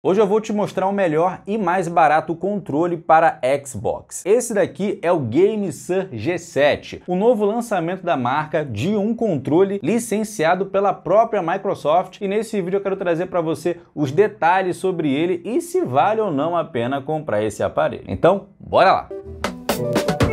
Hoje eu vou te mostrar o melhor e mais barato controle para Xbox. Esse daqui é o GameSir G7, o novo lançamento da marca de um controle licenciado pela própria Microsoft. E nesse vídeo eu quero trazer para você os detalhes sobre ele e se vale ou não a pena comprar esse aparelho. Então, bora lá! Música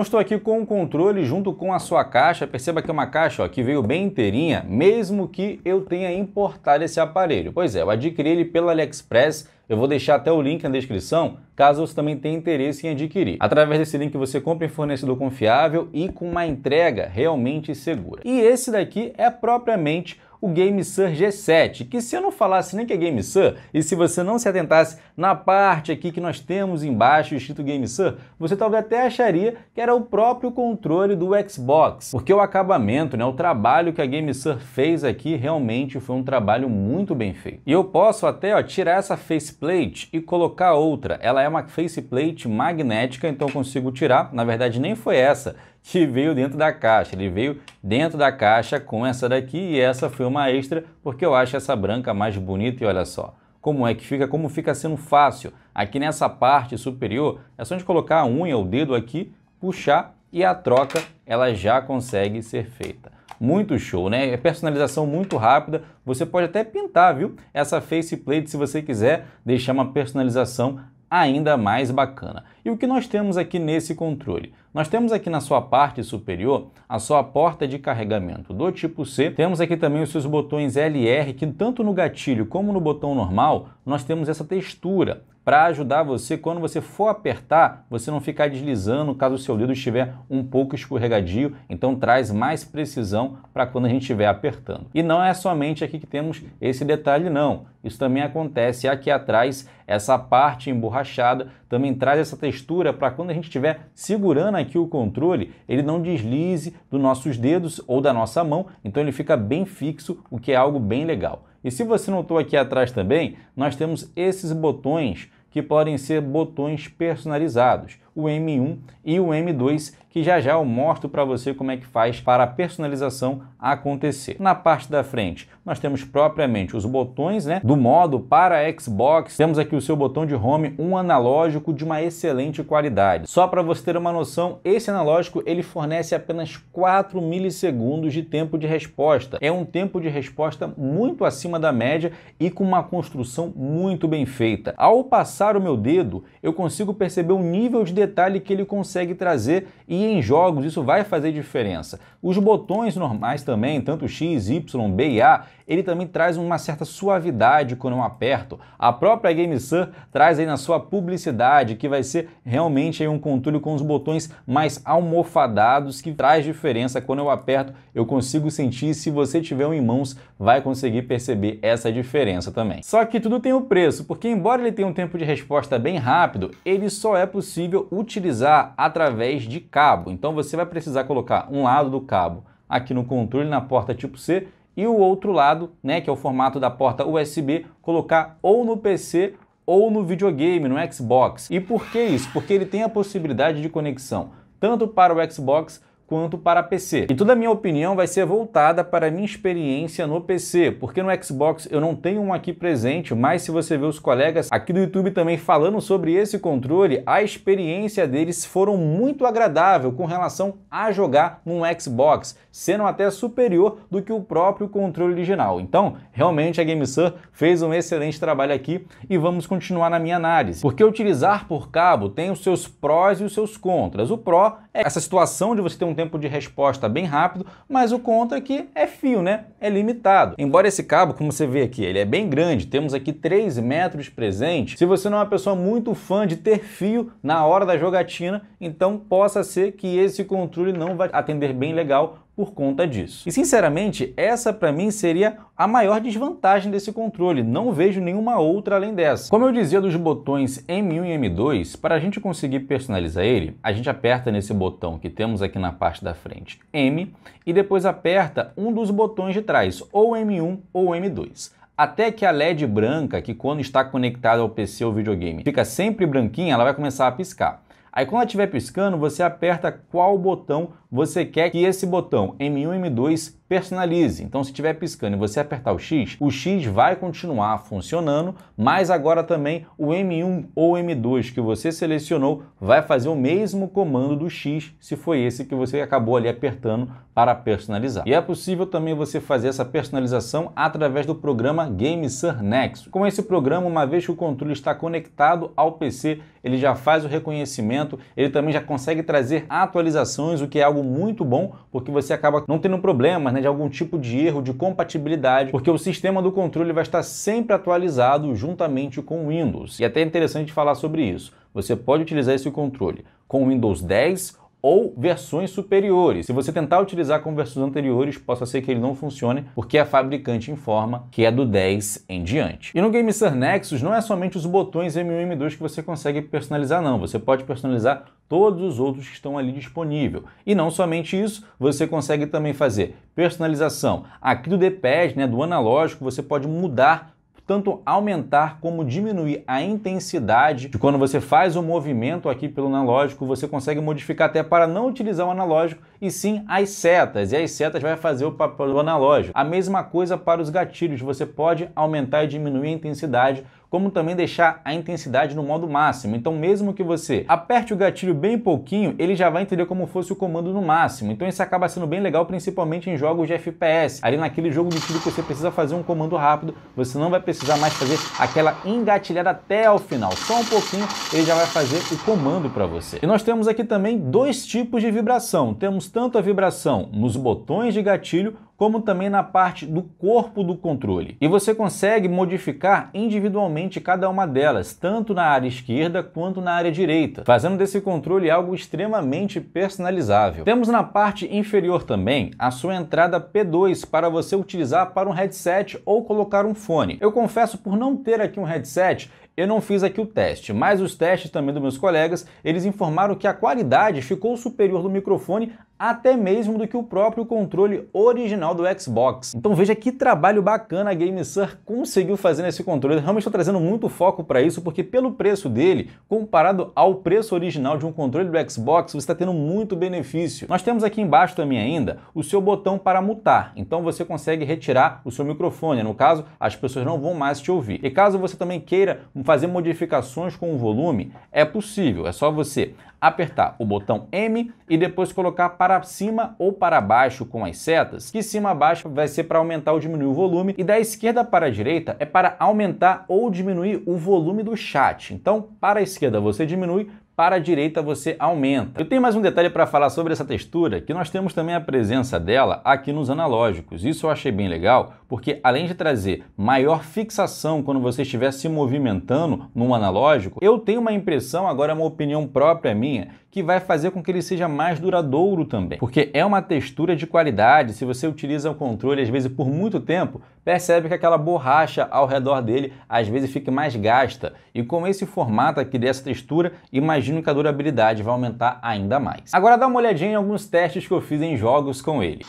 então estou aqui com o controle junto com a sua caixa. Perceba que é uma caixa ó, que veio bem inteirinha, mesmo que eu tenha importado esse aparelho. Pois é, eu adquiri ele pela AliExpress. Eu vou deixar até o link na descrição, caso você também tenha interesse em adquirir. Através desse link você compra em fornecedor confiável e com uma entrega realmente segura. E esse daqui é propriamente o GameSir G7, que se eu não falasse nem que é GameSir, e se você não se atentasse na parte aqui que nós temos embaixo escrito GameSir, você talvez até acharia que era o próprio controle do Xbox, porque o acabamento, né, o trabalho que a GameSir fez aqui realmente foi um trabalho muito bem feito. E eu posso até ó, tirar essa faceplate e colocar outra, ela é uma faceplate magnética, então eu consigo tirar, na verdade nem foi essa que veio dentro da caixa. Ele veio dentro da caixa com essa daqui e essa foi uma extra porque eu acho essa branca mais bonita e olha só. Como é que fica? Como fica sendo fácil? Aqui nessa parte superior é só a gente colocar a unha, o dedo aqui, puxar e a troca ela já consegue ser feita. Muito show, né? É personalização muito rápida. Você pode até pintar, viu? Essa face plate, se você quiser deixar uma personalização ainda mais bacana. E o que nós temos aqui nesse controle? Nós temos aqui na sua parte superior a sua porta de carregamento do tipo C. Temos aqui também os seus botões LR, que tanto no gatilho como no botão normal, nós temos essa textura para ajudar você quando você for apertar, você não ficar deslizando caso o seu dedo estiver um pouco escorregadio, então traz mais precisão para quando a gente estiver apertando. E não é somente aqui que temos esse detalhe não, isso também acontece aqui atrás, essa parte emborrachada também traz essa textura para quando a gente estiver segurando aqui o controle, ele não deslize dos nossos dedos ou da nossa mão, então ele fica bem fixo, o que é algo bem legal. E se você notou aqui atrás também, nós temos esses botões que podem ser botões personalizados, o M1 e o M2 que já já eu mostro para você como é que faz para a personalização acontecer. Na parte da frente, nós temos propriamente os botões né, do modo para Xbox, temos aqui o seu botão de home, um analógico de uma excelente qualidade. Só para você ter uma noção, esse analógico ele fornece apenas 4 milissegundos de tempo de resposta. É um tempo de resposta muito acima da média e com uma construção muito bem feita. Ao passar o meu dedo, eu consigo perceber o nível de detalhe que ele consegue trazer e e em jogos isso vai fazer diferença. Os botões normais também, tanto X, Y, B e A, ele também traz uma certa suavidade quando eu é aperto. A própria GameSun traz aí na sua publicidade que vai ser realmente aí um controle com os botões mais almofadados que traz diferença quando eu aperto, eu consigo sentir, se você tiver um em mãos, vai conseguir perceber essa diferença também. Só que tudo tem um preço, porque embora ele tenha um tempo de resposta bem rápido, ele só é possível utilizar através de cabo cabo. Então você vai precisar colocar um lado do cabo aqui no controle na porta tipo C e o outro lado, né, que é o formato da porta USB, colocar ou no PC ou no videogame, no Xbox. E por que isso? Porque ele tem a possibilidade de conexão tanto para o Xbox quanto para PC. E toda a minha opinião vai ser voltada para a minha experiência no PC, porque no Xbox eu não tenho um aqui presente, mas se você vê os colegas aqui do YouTube também falando sobre esse controle, a experiência deles foram muito agradável com relação a jogar num Xbox, sendo até superior do que o próprio controle original. Então, realmente a GameSir fez um excelente trabalho aqui e vamos continuar na minha análise. Porque utilizar por cabo tem os seus prós e os seus contras. O pró é essa situação de você ter um tempo de resposta bem rápido, mas o contra é que é fio, né? É limitado. Embora esse cabo, como você vê aqui, ele é bem grande, temos aqui 3 metros presente, se você não é uma pessoa muito fã de ter fio na hora da jogatina, então possa ser que esse controle não vai atender bem legal por conta disso. E sinceramente, essa para mim seria a maior desvantagem desse controle, não vejo nenhuma outra além dessa. Como eu dizia dos botões M1 e M2, para a gente conseguir personalizar ele, a gente aperta nesse botão que temos aqui na parte da frente, M, e depois aperta um dos botões de trás, ou M1 ou M2 até que a LED branca, que quando está conectada ao PC ou videogame, fica sempre branquinha, ela vai começar a piscar. Aí quando estiver piscando, você aperta qual botão você quer que esse botão M1 e M2 personalize. Então, se estiver piscando e você apertar o X, o X vai continuar funcionando, mas agora também o M1 ou M2 que você selecionou vai fazer o mesmo comando do X, se foi esse que você acabou ali apertando para personalizar. E é possível também você fazer essa personalização através do programa GameSir Nexus. Com esse programa, uma vez que o controle está conectado ao PC, ele já faz o reconhecimento, ele também já consegue trazer atualizações, o que é algo muito bom, porque você acaba não tendo problemas, né? Né, de algum tipo de erro de compatibilidade, porque o sistema do controle vai estar sempre atualizado juntamente com o Windows. E é até é interessante falar sobre isso. Você pode utilizar esse controle com o Windows 10 ou versões superiores. Se você tentar utilizar com versões anteriores, possa ser que ele não funcione, porque é a fabricante informa que é do 10 em diante. E no GameSir Nexus não é somente os botões M1 e M2 que você consegue personalizar não, você pode personalizar todos os outros que estão ali disponível. E não somente isso, você consegue também fazer personalização aqui do D-pad, né, do analógico, você pode mudar tanto aumentar como diminuir a intensidade de quando você faz o movimento aqui pelo analógico, você consegue modificar até para não utilizar o analógico e sim as setas. E as setas vai fazer o papel analógico. A mesma coisa para os gatilhos, você pode aumentar e diminuir a intensidade como também deixar a intensidade no modo máximo. Então, mesmo que você aperte o gatilho bem pouquinho, ele já vai entender como fosse o comando no máximo. Então, isso acaba sendo bem legal, principalmente em jogos de FPS. Ali naquele jogo de tiro que você precisa fazer um comando rápido, você não vai precisar mais fazer aquela engatilhada até o final. Só um pouquinho, ele já vai fazer o comando para você. E nós temos aqui também dois tipos de vibração. Temos tanto a vibração nos botões de gatilho como também na parte do corpo do controle. E você consegue modificar individualmente cada uma delas, tanto na área esquerda quanto na área direita, fazendo desse controle algo extremamente personalizável. Temos na parte inferior também a sua entrada P2 para você utilizar para um headset ou colocar um fone. Eu confesso por não ter aqui um headset, eu não fiz aqui o teste, mas os testes também dos meus colegas, eles informaram que a qualidade ficou superior do microfone até mesmo do que o próprio controle original original do Xbox. Então veja que trabalho bacana a GameSir conseguiu fazer nesse controle. Eu realmente estou tá trazendo muito foco para isso, porque pelo preço dele, comparado ao preço original de um controle do Xbox, você está tendo muito benefício. Nós temos aqui embaixo também ainda o seu botão para mutar, então você consegue retirar o seu microfone, no caso as pessoas não vão mais te ouvir. E caso você também queira fazer modificações com o volume, é possível, é só você apertar o botão M e depois colocar para cima ou para baixo com as setas, que cima baixo vai ser para aumentar ou diminuir o volume e da esquerda para a direita é para aumentar ou diminuir o volume do chat. Então, para a esquerda você diminui, para a direita você aumenta. Eu tenho mais um detalhe para falar sobre essa textura, que nós temos também a presença dela aqui nos analógicos. Isso eu achei bem legal, porque além de trazer maior fixação quando você estiver se movimentando num analógico, eu tenho uma impressão, agora uma opinião própria minha, que vai fazer com que ele seja mais duradouro também. Porque é uma textura de qualidade, se você utiliza o controle às vezes por muito tempo, percebe que aquela borracha ao redor dele às vezes fica mais gasta. E com esse formato aqui dessa textura, imagina imagino que a durabilidade vai aumentar ainda mais. Agora dá uma olhadinha em alguns testes que eu fiz em jogos com ele.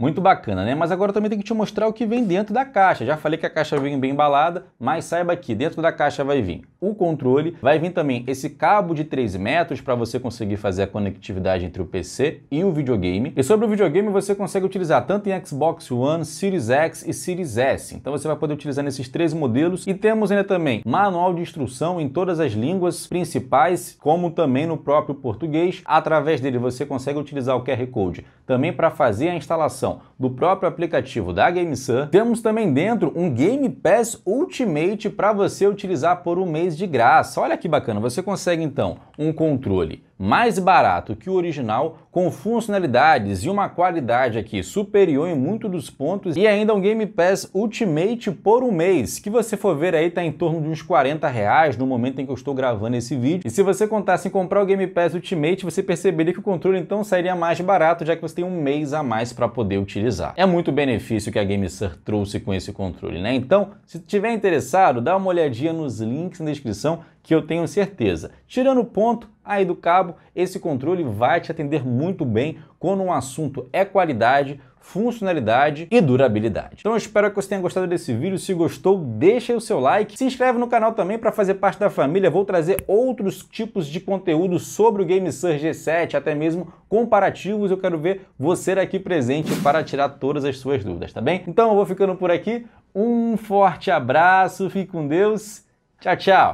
Muito bacana, né? Mas agora também tem que te mostrar o que vem dentro da caixa. Já falei que a caixa vem bem embalada, mas saiba que dentro da caixa vai vir o controle, vai vir também esse cabo de 3 metros para você conseguir fazer a conectividade entre o PC e o videogame. E sobre o videogame você consegue utilizar tanto em Xbox One, Series X e Series S. Então você vai poder utilizar nesses três modelos. E temos ainda também manual de instrução em todas as línguas principais, como também no próprio português. Através dele você consegue utilizar o QR Code também para fazer a instalação versão do próprio aplicativo da GameSun. Temos também dentro um Game Pass Ultimate para você utilizar por um mês de graça. Olha que bacana, você consegue então um controle mais barato que o original, com funcionalidades e uma qualidade aqui superior em muitos dos pontos e ainda um Game Pass Ultimate por um mês, que você for ver aí tá em torno de uns 40 reais no momento em que eu estou gravando esse vídeo. E se você contasse em comprar o Game Pass Ultimate, você perceberia que o controle então sairia mais barato, já que você tem um mês a mais para poder utilizar. É muito benefício que a GameSir trouxe com esse controle, né? Então, se tiver interessado, dá uma olhadinha nos links na descrição que eu tenho certeza. Tirando o ponto, aí do cabo, esse controle vai te atender muito bem quando um assunto é qualidade, funcionalidade e durabilidade. Então eu espero que você tenha gostado desse vídeo. Se gostou, deixa aí o seu like. Se inscreve no canal também para fazer parte da família. Vou trazer outros tipos de conteúdo sobre o GameSir G7, até mesmo comparativos. Eu quero ver você aqui presente para tirar todas as suas dúvidas, tá bem? Então eu vou ficando por aqui. Um forte abraço, fique com Deus. Tchau, tchau.